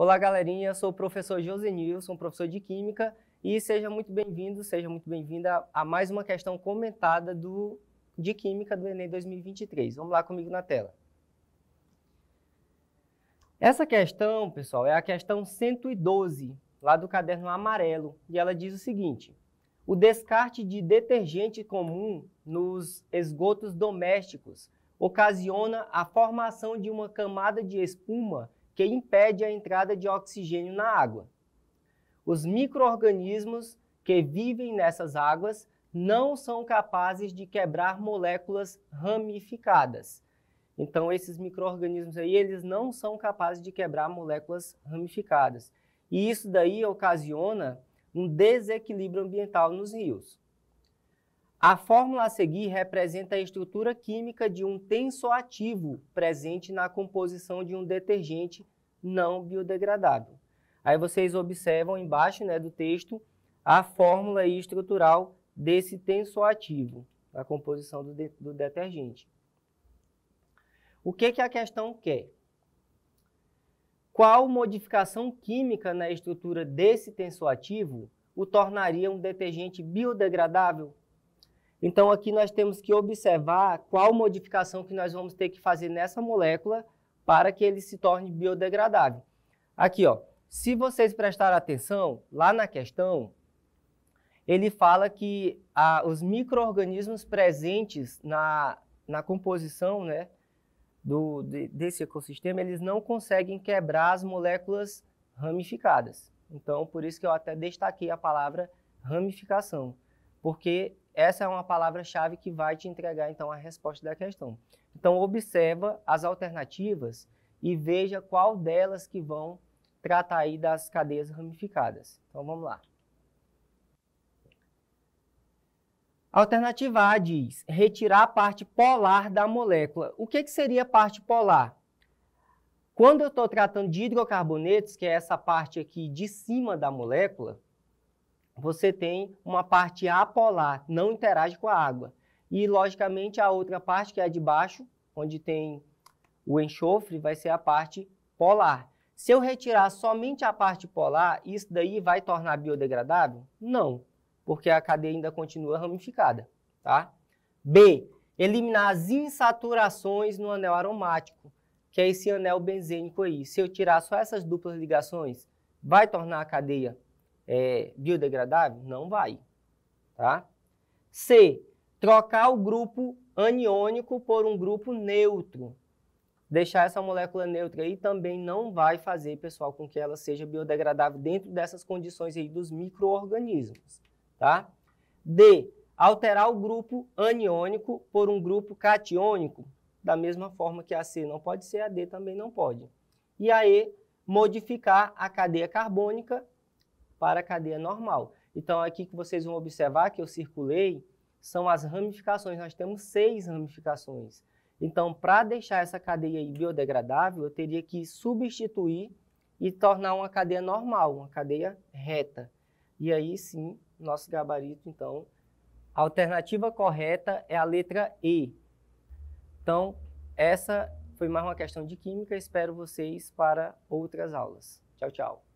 Olá, galerinha. Eu sou o professor José Nilson, professor de Química, e seja muito bem-vindo, seja muito bem-vinda a mais uma questão comentada do, de Química do Enem 2023. Vamos lá comigo na tela. Essa questão, pessoal, é a questão 112, lá do caderno amarelo, e ela diz o seguinte: o descarte de detergente comum nos esgotos domésticos ocasiona a formação de uma camada de espuma que impede a entrada de oxigênio na água. Os microorganismos que vivem nessas águas não são capazes de quebrar moléculas ramificadas. Então esses microorganismos aí, eles não são capazes de quebrar moléculas ramificadas. E isso daí ocasiona um desequilíbrio ambiental nos rios. A fórmula a seguir representa a estrutura química de um tensoativo presente na composição de um detergente não biodegradável. Aí vocês observam embaixo né, do texto a fórmula estrutural desse tensoativo, da composição do, de, do detergente. O que, que a questão quer? Qual modificação química na estrutura desse tensoativo o tornaria um detergente biodegradável? Então, aqui nós temos que observar qual modificação que nós vamos ter que fazer nessa molécula para que ele se torne biodegradável. Aqui, ó, se vocês prestarem atenção, lá na questão, ele fala que ah, os micro-organismos presentes na, na composição né, do, de, desse ecossistema, eles não conseguem quebrar as moléculas ramificadas. Então, por isso que eu até destaquei a palavra ramificação, porque essa é uma palavra-chave que vai te entregar então a resposta da questão. Então observa as alternativas e veja qual delas que vão tratar aí das cadeias ramificadas. Então vamos lá. Alternativa A diz retirar a parte polar da molécula. O que, que seria a parte polar? Quando eu estou tratando de hidrocarbonetos, que é essa parte aqui de cima da molécula, você tem uma parte apolar, não interage com a água. E, logicamente, a outra parte, que é a de baixo, onde tem o enxofre, vai ser a parte polar. Se eu retirar somente a parte polar, isso daí vai tornar biodegradável? Não, porque a cadeia ainda continua ramificada. Tá? B. Eliminar as insaturações no anel aromático, que é esse anel benzênico aí. Se eu tirar só essas duplas ligações, vai tornar a cadeia é, biodegradável? Não vai. Tá? C. Trocar o grupo aniônico por um grupo neutro. Deixar essa molécula neutra aí também não vai fazer, pessoal, com que ela seja biodegradável dentro dessas condições aí dos micro-organismos. Tá? D. Alterar o grupo aniônico por um grupo catiônico. Da mesma forma que a C não pode ser, a D também não pode. E a E, modificar a cadeia carbônica para a cadeia normal. Então, aqui que vocês vão observar que eu circulei são as ramificações. Nós temos seis ramificações. Então, para deixar essa cadeia biodegradável, eu teria que substituir e tornar uma cadeia normal, uma cadeia reta. E aí sim, nosso gabarito, então, a alternativa correta é a letra E. Então, essa foi mais uma questão de química. Espero vocês para outras aulas. Tchau, tchau.